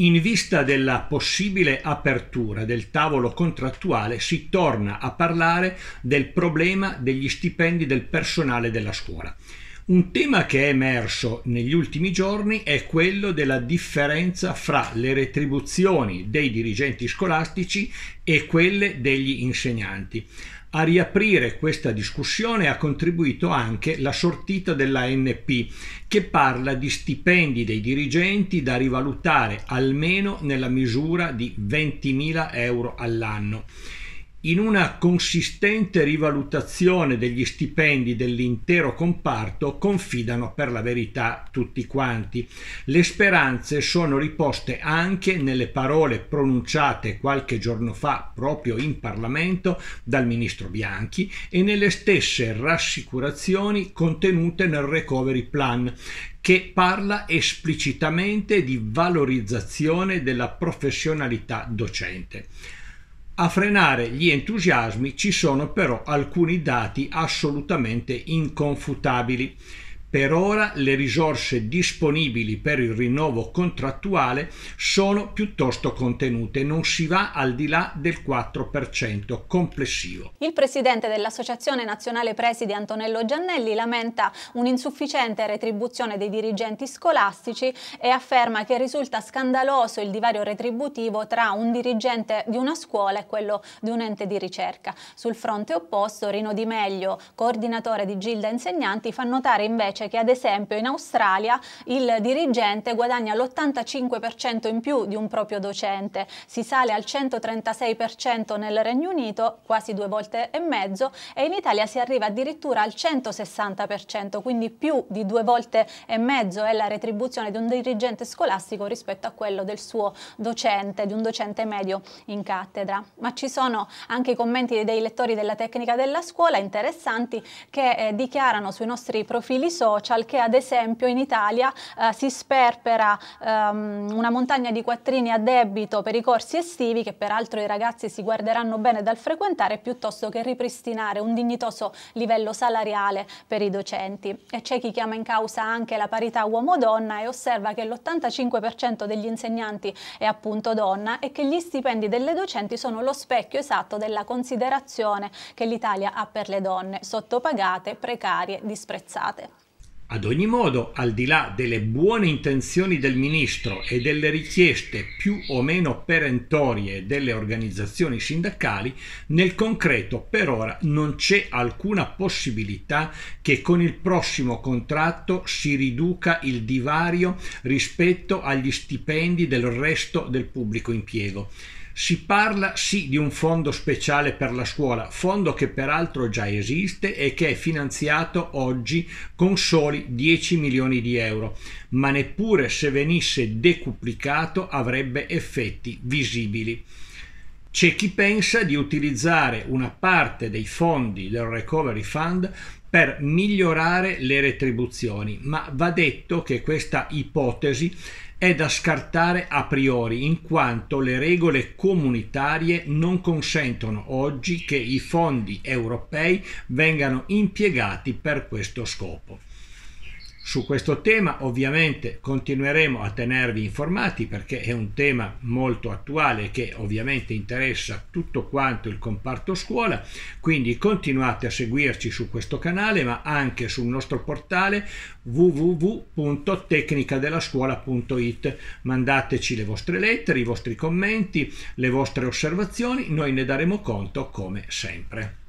In vista della possibile apertura del tavolo contrattuale si torna a parlare del problema degli stipendi del personale della scuola. Un tema che è emerso negli ultimi giorni è quello della differenza fra le retribuzioni dei dirigenti scolastici e quelle degli insegnanti. A riaprire questa discussione ha contribuito anche la sortita dell'ANP, che parla di stipendi dei dirigenti da rivalutare almeno nella misura di 20.000 euro all'anno in una consistente rivalutazione degli stipendi dell'intero comparto confidano per la verità tutti quanti. Le speranze sono riposte anche nelle parole pronunciate qualche giorno fa proprio in Parlamento dal ministro Bianchi e nelle stesse rassicurazioni contenute nel Recovery Plan che parla esplicitamente di valorizzazione della professionalità docente. A frenare gli entusiasmi ci sono però alcuni dati assolutamente inconfutabili. Per ora le risorse disponibili per il rinnovo contrattuale sono piuttosto contenute, non si va al di là del 4% complessivo. Il presidente dell'Associazione Nazionale Presidi Antonello Giannelli lamenta un'insufficiente retribuzione dei dirigenti scolastici e afferma che risulta scandaloso il divario retributivo tra un dirigente di una scuola e quello di un ente di ricerca. Sul fronte opposto Rino Di Meglio, coordinatore di Gilda Insegnanti, fa notare invece invece che ad esempio in Australia il dirigente guadagna l'85% in più di un proprio docente, si sale al 136% nel Regno Unito, quasi due volte e mezzo, e in Italia si arriva addirittura al 160%, quindi più di due volte e mezzo è la retribuzione di un dirigente scolastico rispetto a quello del suo docente, di un docente medio in cattedra. Ma ci sono anche i commenti dei lettori della tecnica della scuola interessanti che eh, dichiarano sui nostri profili social social che ad esempio in Italia eh, si sperpera ehm, una montagna di quattrini a debito per i corsi estivi che peraltro i ragazzi si guarderanno bene dal frequentare piuttosto che ripristinare un dignitoso livello salariale per i docenti. E c'è chi chiama in causa anche la parità uomo-donna e osserva che l'85% degli insegnanti è appunto donna e che gli stipendi delle docenti sono lo specchio esatto della considerazione che l'Italia ha per le donne, sottopagate, precarie, disprezzate. Ad ogni modo, al di là delle buone intenzioni del ministro e delle richieste più o meno perentorie delle organizzazioni sindacali, nel concreto per ora non c'è alcuna possibilità che con il prossimo contratto si riduca il divario rispetto agli stipendi del resto del pubblico impiego. Si parla sì di un fondo speciale per la scuola, fondo che peraltro già esiste e che è finanziato oggi con soli 10 milioni di euro, ma neppure se venisse decuplicato avrebbe effetti visibili. C'è chi pensa di utilizzare una parte dei fondi del Recovery Fund per migliorare le retribuzioni, ma va detto che questa ipotesi è da scartare a priori in quanto le regole comunitarie non consentono oggi che i fondi europei vengano impiegati per questo scopo. Su questo tema ovviamente continueremo a tenervi informati perché è un tema molto attuale che ovviamente interessa tutto quanto il comparto scuola, quindi continuate a seguirci su questo canale ma anche sul nostro portale www.tecnicadelascuola.it. Mandateci le vostre lettere, i vostri commenti, le vostre osservazioni, noi ne daremo conto come sempre.